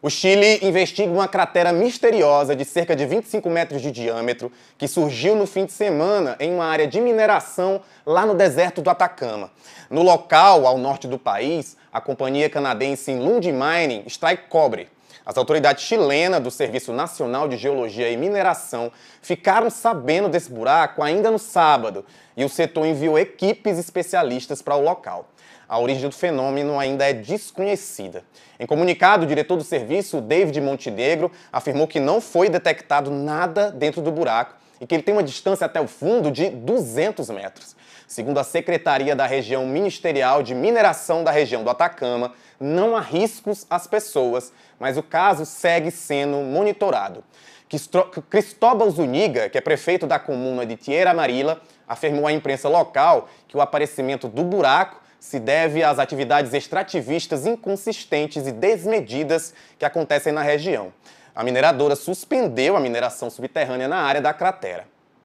O Chile investiga uma cratera misteriosa de cerca de 25 metros de diâmetro que surgiu no fim de semana em uma área de mineração lá no deserto do Atacama. No local, ao norte do país, a companhia canadense Lund Mining extrai cobre, as autoridades chilenas do Serviço Nacional de Geologia e Mineração ficaram sabendo desse buraco ainda no sábado e o setor enviou equipes especialistas para o local. A origem do fenômeno ainda é desconhecida. Em comunicado, o diretor do serviço, David Montenegro, afirmou que não foi detectado nada dentro do buraco e que ele tem uma distância até o fundo de 200 metros. Segundo a Secretaria da Região Ministerial de Mineração da região do Atacama, não há riscos às pessoas, mas o caso segue sendo monitorado. Cristóbal Zuniga, que é prefeito da comuna de Tierra Amarilla, afirmou à imprensa local que o aparecimento do buraco se deve às atividades extrativistas inconsistentes e desmedidas que acontecem na região. A mineradora suspendeu a mineração subterrânea na área da cratera.